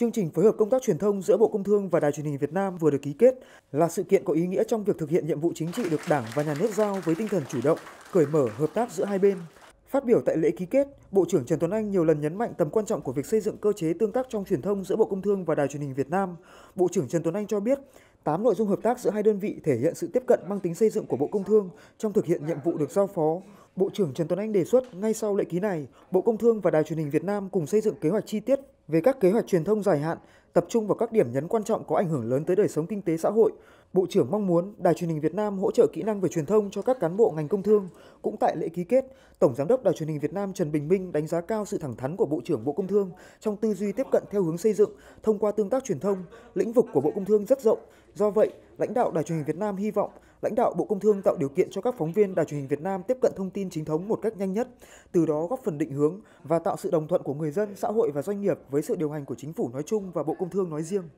Chương trình phối hợp công tác truyền thông giữa Bộ Công Thương và Đài Truyền hình Việt Nam vừa được ký kết là sự kiện có ý nghĩa trong việc thực hiện nhiệm vụ chính trị được Đảng và Nhà nước giao với tinh thần chủ động, cởi mở, hợp tác giữa hai bên. Phát biểu tại lễ ký kết, Bộ trưởng Trần Tuấn Anh nhiều lần nhấn mạnh tầm quan trọng của việc xây dựng cơ chế tương tác trong truyền thông giữa Bộ Công Thương và Đài Truyền hình Việt Nam. Bộ trưởng Trần Tuấn Anh cho biết, 8 nội dung hợp tác giữa hai đơn vị thể hiện sự tiếp cận mang tính xây dựng của Bộ Công Thương trong thực hiện nhiệm vụ được giao phó. Bộ trưởng Trần Tuấn Anh đề xuất ngay sau lễ ký này, Bộ Công Thương và Đài Truyền hình Việt Nam cùng xây dựng kế hoạch chi tiết về các kế hoạch truyền thông dài hạn, tập trung vào các điểm nhấn quan trọng có ảnh hưởng lớn tới đời sống kinh tế xã hội. Bộ trưởng mong muốn Đài Truyền hình Việt Nam hỗ trợ kỹ năng về truyền thông cho các cán bộ ngành công thương. Cũng tại lễ ký kết, Tổng giám đốc Đài Truyền hình Việt Nam Trần Bình Minh đánh giá cao sự thẳng thắn của Bộ trưởng Bộ Công Thương trong tư duy tiếp cận theo hướng xây dựng thông qua tương tác truyền thông, lĩnh vực của Bộ Công Thương rất rộng. Do vậy, lãnh đạo Đài truyền hình Việt Nam hy vọng lãnh đạo Bộ Công Thương tạo điều kiện cho các phóng viên Đài truyền hình Việt Nam tiếp cận thông tin chính thống một cách nhanh nhất, từ đó góp phần định hướng và tạo sự đồng thuận của người dân, xã hội và doanh nghiệp với sự điều hành của chính phủ nói chung và Bộ Công Thương nói riêng.